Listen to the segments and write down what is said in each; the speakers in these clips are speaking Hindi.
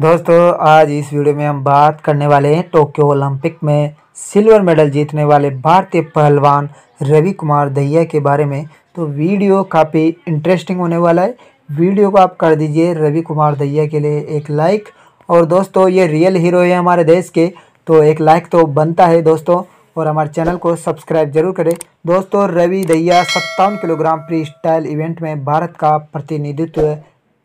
दोस्तों आज इस वीडियो में हम बात करने वाले हैं टोक्यो ओलंपिक में सिल्वर मेडल जीतने वाले भारतीय पहलवान रवि कुमार दहिया के बारे में तो वीडियो काफ़ी इंटरेस्टिंग होने वाला है वीडियो को आप कर दीजिए रवि कुमार दहिया के लिए एक लाइक और दोस्तों ये रियल हीरो है हमारे देश के तो एक लाइक तो बनता है दोस्तों और हमारे चैनल को सब्सक्राइब जरूर करें दोस्तों रवि दहिया सत्तावन किलोग्राम फ्री स्टाइल इवेंट में भारत का प्रतिनिधित्व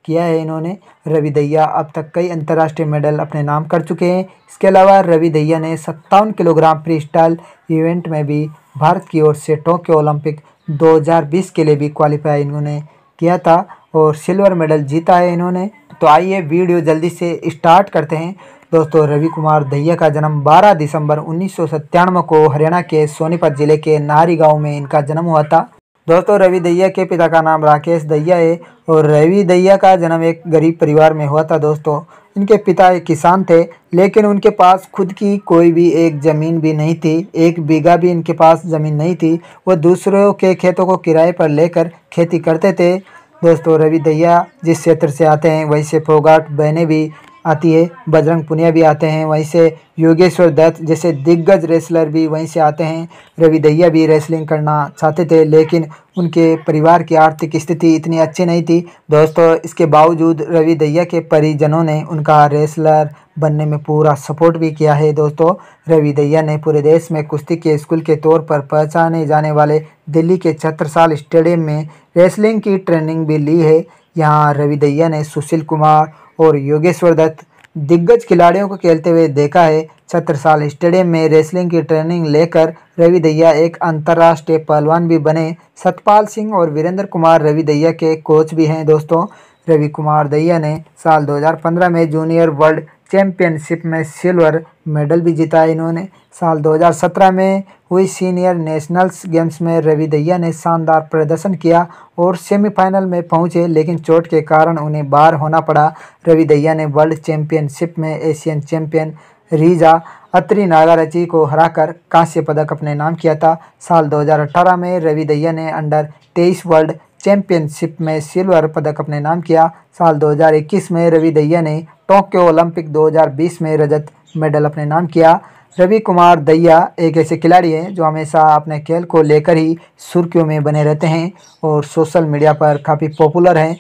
किया है इन्होंने रवि दैया अब तक कई अंतर्राष्ट्रीय मेडल अपने नाम कर चुके हैं इसके अलावा रवि दैया ने सत्तावन किलोग्राम फ्री स्टाइल इवेंट में भी भारत की ओर से टोक्यो ओलंपिक 2020 के लिए भी क्वालिफाई इन्होंने किया था और सिल्वर मेडल जीता है इन्होंने तो आइए वीडियो जल्दी से स्टार्ट करते हैं दोस्तों रवि कुमार दहिया का जन्म 12 दिसंबर उन्नीस को हरियाणा के सोनीपत जिले के नारी गांव में इनका जन्म हुआ था दोस्तों रवि दैया के पिता का नाम राकेश दैया है और रवि दैया का जन्म एक गरीब परिवार में हुआ था दोस्तों इनके पिता एक किसान थे लेकिन उनके पास खुद की कोई भी एक ज़मीन भी नहीं थी एक बीघा भी इनके पास ज़मीन नहीं थी वो दूसरों के खेतों को किराए पर लेकर खेती करते थे दोस्तों रवि दैया जिस क्षेत्र से आते हैं वहीं से फोगाट बहने भी आती है बजरंग पुनिया भी आते हैं वहीं से योगेश्वर दत्त जैसे दिग्गज रेसलर भी वहीं से आते हैं रवि दहिया भी रेसलिंग करना चाहते थे लेकिन उनके परिवार की आर्थिक स्थिति इतनी अच्छी नहीं थी दोस्तों इसके बावजूद रवि दहिया के परिजनों ने उनका रेसलर बनने में पूरा सपोर्ट भी किया है दोस्तों रवि दहिया ने पूरे देश में कुश्ती के स्कूल के तौर पर पहचाने जाने वाले दिल्ली के छत्रसाल स्टेडियम में रेसलिंग की ट्रेनिंग भी ली है यहाँ रवि दहिया ने सुशील कुमार और योगेश्वर दत्त दिग्गज खिलाड़ियों को खेलते हुए देखा है छत्रसाल स्टेडियम में रेसलिंग की ट्रेनिंग लेकर रवि दैया एक अंतर्राष्ट्रीय पहलवान भी बने सतपाल सिंह और वीरेंद्र कुमार रवि दैया के कोच भी हैं दोस्तों रवि कुमार दहिया ने साल 2015 में जूनियर वर्ल्ड चैंपियनशिप में सिल्वर मेडल भी जीता इन्होंने साल 2017 में हुई सीनियर नेशनल्स गेम्स में रवि दहिया ने शानदार प्रदर्शन किया और सेमीफाइनल में पहुंचे लेकिन चोट के कारण उन्हें बाहर होना पड़ा रवि दहिया ने वर्ल्ड चैंपियनशिप में Asian champion Reza Atrinagharchi को हराकर कांस्य पदक अपने नाम किया था साल 2018 में रवि दहिया ने अंडर 23 वर्ल्ड चैंपियनशिप में सिल्वर पदक अपने नाम किया साल 2021 में रवि दैया ने टोक्यो ओलंपिक 2020 में रजत मेडल अपने नाम किया रवि कुमार दैया एक ऐसे खिलाड़ी हैं जो हमेशा अपने खेल को लेकर ही सुर्खियों में बने रहते हैं और सोशल मीडिया पर काफ़ी पॉपुलर हैं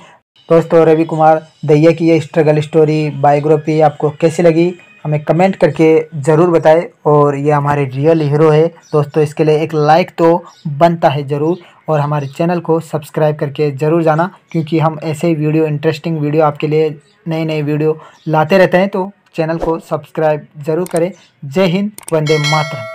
दोस्तों रवि कुमार दैया की ये स्ट्रगल स्टोरी बायोग्राफी आपको कैसी लगी हमें कमेंट करके ज़रूर बताएं और ये हमारे रियल हीरो है दोस्तों इसके लिए एक लाइक तो बनता है ज़रूर और हमारे चैनल को सब्सक्राइब करके ज़रूर जाना क्योंकि हम ऐसे वीडियो इंटरेस्टिंग वीडियो आपके लिए नए नए वीडियो लाते रहते हैं तो चैनल को सब्सक्राइब ज़रूर करें जय हिंद वंदे मातरम